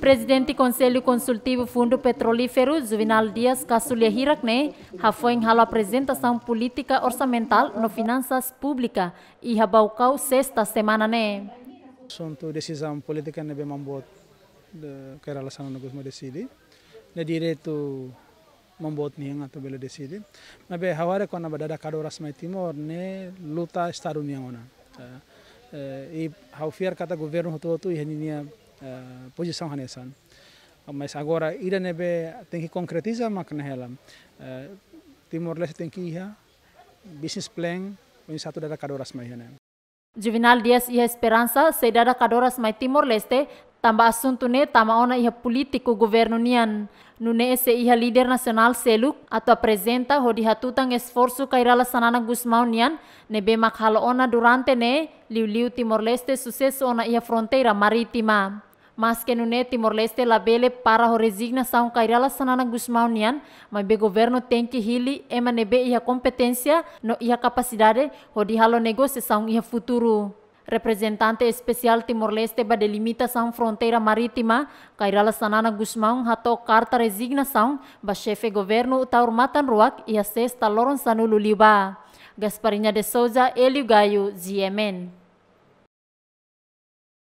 Presidente do Conselho Consultivo Fundo Petrolífero, Juvenal Dias Cassulia Hirakne, foi em a apresentação política orçamental no Finanças Públicas e Rabaucau sexta semana. Né? Sonto decisão política nebe membuat ke relasan nugus ma decidi. Ne dire tu membuat niang atau bela decidi. Mabe haware kona badada kadora smai timor ne luta starun yang ona. Eh, e haufiar cada governo todo tu ihaninia posição hanesan é né? mas agora ira nebe tem que concretizar makna helam eh, Timor Leste tem que ir business plan em satu da kadoras mai hene né? Juvenal Dias e Esperança, Sedada Cadoras Mai Timor Leste, Tamba assunto ne tama ona iha politiko governo nian. Nune se iha lider nasional seluk atau presenta ho dihatutang esforso kairala sanana Gusmao nian ne be makhalo ona durante ne liu-liu Timor Leste suseso ona iha fronteira maritima. mas nune Timor Leste labele para ho resigna são kairala sanana Gusmao nian, be governo tem que hili be iha kompetensia no iha kapasidade ho dihalo negociação iha futuro. representante especial Timor-Leste ba delimitação fronteira marítima, Kairala Sanana Guzmão hatou carta resignação ba chefe governo Taur Matan Ruak e a sexta Loron Sanulu Liba. Gasparinha de Souza, Elio Gaio,